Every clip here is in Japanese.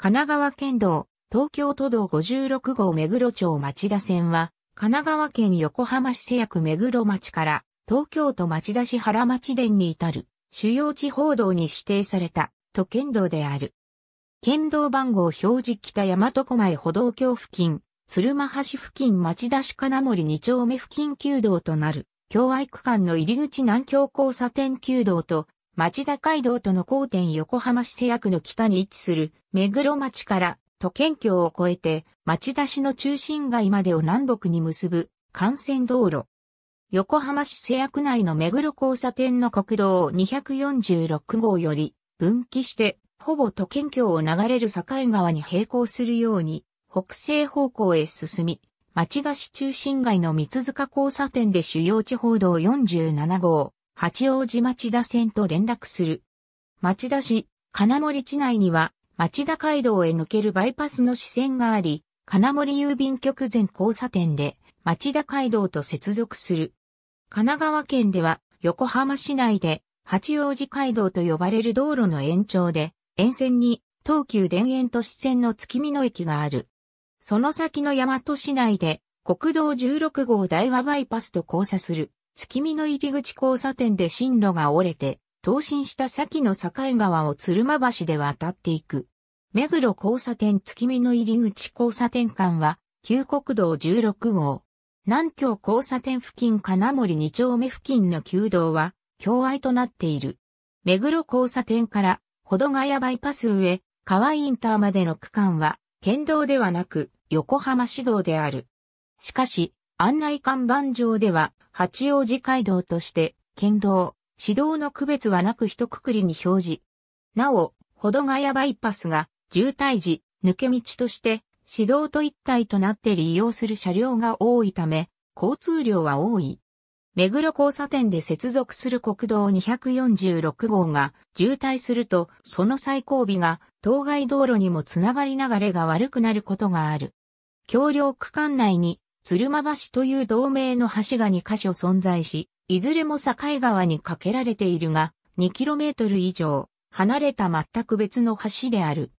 神奈川県道、東京都道56号目黒町町田線は、神奈川県横浜市瀬役目黒町から東京都町田市原町田に至る主要地方道に指定された都県道である。県道番号表示北大和小前歩道橋付近、鶴間橋付近町田市金森2丁目付近旧道となる、京愛区間の入り口南京交差点旧道と町田街道との交点横浜市瀬谷区の北に位置する目黒町から都県境を越えて町田市の中心街までを南北に結ぶ幹線道路。横浜市瀬谷区内の目黒交差点の国道246号より分岐してほぼ都県境を流れる境川に並行するように北西方向へ進み、町田市中心街の三塚交差点で主要地方道47号、八王子町田線と連絡する。町田市、金森地内には、町田街道へ抜けるバイパスの支線があり、金森郵便局前交差点で、町田街道と接続する。神奈川県では、横浜市内で、八王子街道と呼ばれる道路の延長で、沿線に、東急田園都市線の月見野駅がある。その先の大和市内で、国道16号台和バイパスと交差する。月見の入り口交差点で進路が折れて、東進した先の境川を鶴間橋で渡っていく。目黒交差点月見の入り口交差点間は、旧国道16号。南京交差点付近金森2丁目付近の旧道は、境愛となっている。目黒交差点から、保土ヶ谷バイパス上、川インターまでの区間は、県道ではなく、横浜市道である。しかし、案内看板上では、八王子街道として、県道、市道の区別はなく一括りに表示。なお、保土ヶ谷バイパスが、渋滞時、抜け道として、市道と一体となって利用する車両が多いため、交通量は多い。目黒交差点で接続する国道246号が渋滞すると、その最後尾が当該道路にもつながり流れが悪くなることがある。橋梁区間内に鶴間橋という同名の橋が2カ所存在し、いずれも境川に架けられているが、2km 以上離れた全く別の橋である。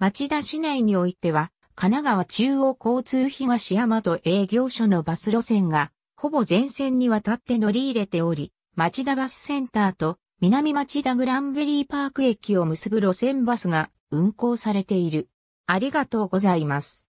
町田市内においては、神奈川中央交通東大和営業所のバス路線が、ほぼ全線にわたって乗り入れており、町田バスセンターと南町田グランベリーパーク駅を結ぶ路線バスが運行されている。ありがとうございます。